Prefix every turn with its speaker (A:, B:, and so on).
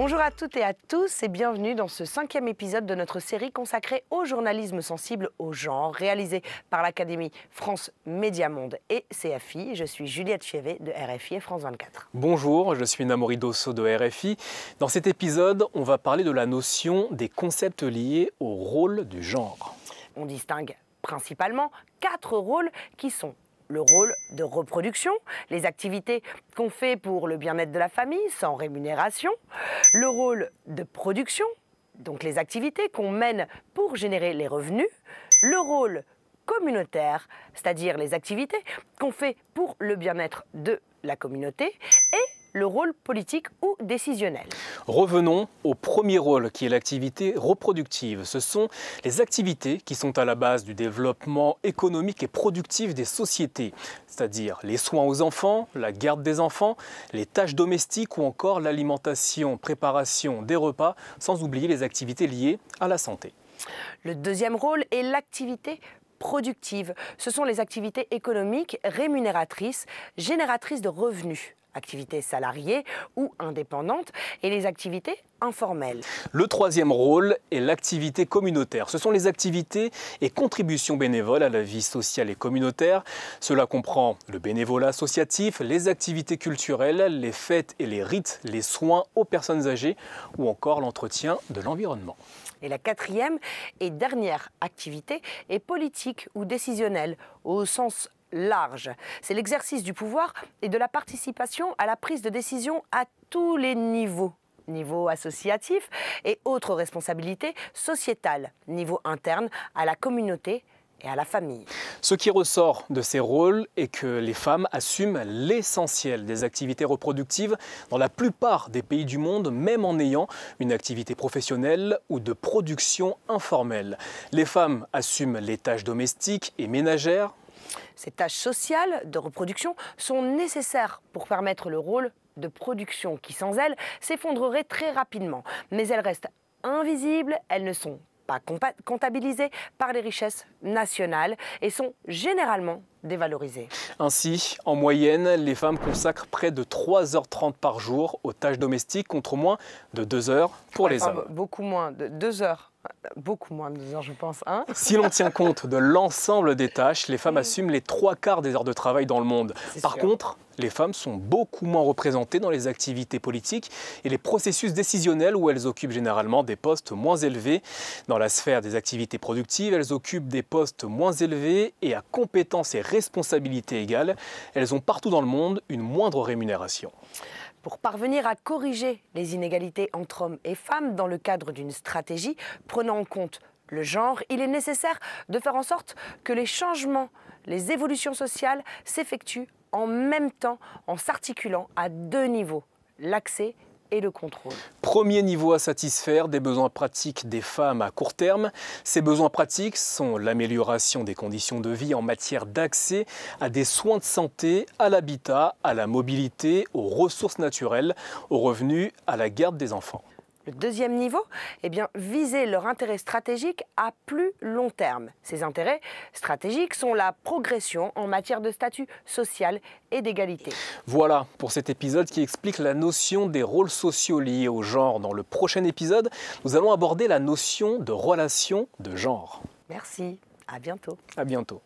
A: Bonjour à toutes et à tous et bienvenue dans ce cinquième épisode de notre série consacrée au journalisme sensible au genre, réalisé par l'Académie France Média Monde et CFI. Je suis Juliette Chévet de RFI et France 24.
B: Bonjour, je suis Namori Dosso de RFI. Dans cet épisode, on va parler de la notion des concepts liés au rôle du genre.
A: On distingue principalement quatre rôles qui sont le rôle de reproduction, les activités qu'on fait pour le bien-être de la famille sans rémunération, le rôle de production, donc les activités qu'on mène pour générer les revenus, le rôle communautaire, c'est-à-dire les activités qu'on fait pour le bien-être de la communauté, et le rôle politique ou décisionnel.
B: Revenons au premier rôle qui est l'activité reproductive. Ce sont les activités qui sont à la base du développement économique et productif des sociétés, c'est-à-dire les soins aux enfants, la garde des enfants, les tâches domestiques ou encore l'alimentation, préparation des repas, sans oublier les activités liées à la santé.
A: Le deuxième rôle est l'activité productive. Ce sont les activités économiques rémunératrices, génératrices de revenus activités salariées ou indépendantes, et les activités informelles.
B: Le troisième rôle est l'activité communautaire. Ce sont les activités et contributions bénévoles à la vie sociale et communautaire. Cela comprend le bénévolat associatif, les activités culturelles, les fêtes et les rites, les soins aux personnes âgées ou encore
A: l'entretien de l'environnement. Et la quatrième et dernière activité est politique ou décisionnelle, au sens large. C'est l'exercice du pouvoir et de la participation à la prise de décision à tous les niveaux niveau associatif et autres responsabilités sociétales, niveau interne, à la communauté et à la famille.
B: Ce qui ressort de ces rôles est que les femmes assument l'essentiel des activités reproductives dans la plupart des pays du monde, même en ayant une activité professionnelle ou de production informelle. Les femmes assument les tâches domestiques et ménagères,
A: ces tâches sociales de reproduction sont nécessaires pour permettre le rôle de production qui, sans elles, s'effondrerait très rapidement. Mais elles restent invisibles, elles ne sont pas comptabilisées par les richesses nationales et sont généralement dévalorisées.
B: Ainsi, en moyenne, les femmes consacrent près de 3h30 par jour aux tâches domestiques contre moins de 2 h pour les hommes.
A: Beaucoup moins de 2 h Beaucoup moins de deux heures, je pense. Hein. si l'on
B: tient compte de l'ensemble des tâches, les femmes assument les trois quarts des heures de travail dans le monde. Par contre, les femmes sont beaucoup moins représentées dans les activités politiques et les processus décisionnels où elles occupent généralement des postes moins élevés. Dans la sphère des activités productives, elles occupent des postes moins élevés et à compétences et responsabilités égales, elles ont partout dans le monde une moindre rémunération
A: pour parvenir à corriger les inégalités entre hommes et femmes dans le cadre d'une stratégie prenant en compte le genre, il est nécessaire de faire en sorte que les changements, les évolutions sociales s'effectuent en même temps en s'articulant à deux niveaux, l'accès le contrôle.
B: Premier niveau à satisfaire des besoins pratiques des femmes à court terme. Ces besoins pratiques sont l'amélioration des conditions de vie en matière d'accès à des soins de santé, à l'habitat, à la mobilité, aux ressources naturelles, aux revenus, à la garde des enfants.
A: Le deuxième niveau, eh bien, viser leur intérêt stratégique à plus long terme. Ces intérêts stratégiques sont la progression en matière de statut social et d'égalité.
B: Voilà pour cet épisode qui explique la notion des rôles sociaux liés au genre. Dans le prochain épisode, nous allons aborder la notion de relation de genre.
A: Merci, à bientôt.
B: À bientôt.